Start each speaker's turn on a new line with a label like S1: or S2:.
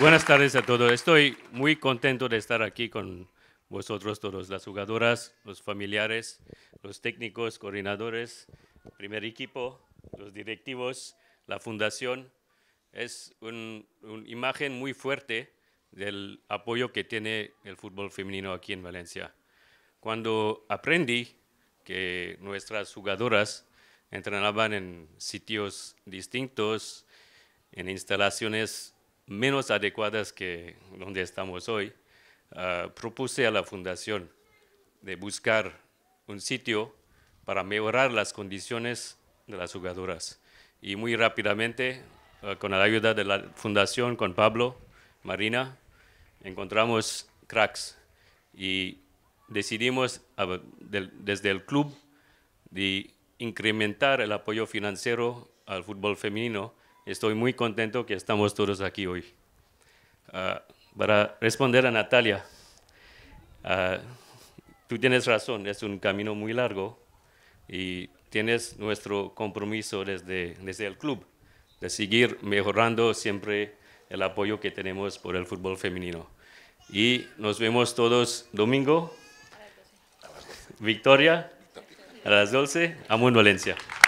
S1: Buenas tardes a todos. Estoy muy contento de estar aquí con vosotros todos, las jugadoras, los familiares, los técnicos, coordinadores, primer equipo, los directivos, la fundación. Es una imagen muy fuerte del apoyo que tiene el fútbol femenino aquí en Valencia. Cuando aprendí que nuestras jugadoras entrenaban en sitios distintos, en instalaciones menos adecuadas que donde estamos hoy, ah, propuse a la Fundación de buscar un sitio para mejorar las condiciones de las jugadoras. Y muy rápidamente, ah, con la ayuda de la Fundación, con Pablo, Marina, encontramos cracks y decidimos desde el club de incrementar el apoyo financiero al fútbol femenino Estoy muy contento que estamos todos aquí hoy. Ah, para responder a Natalia, ah, tú tienes razón, es un camino muy largo y tienes nuestro compromiso desde, el club de seguir mejorando siempre el apoyo que tenemos por el fútbol femenino. Y nos vemos todos domingo. Victoria a las 12, Amo en Valencia.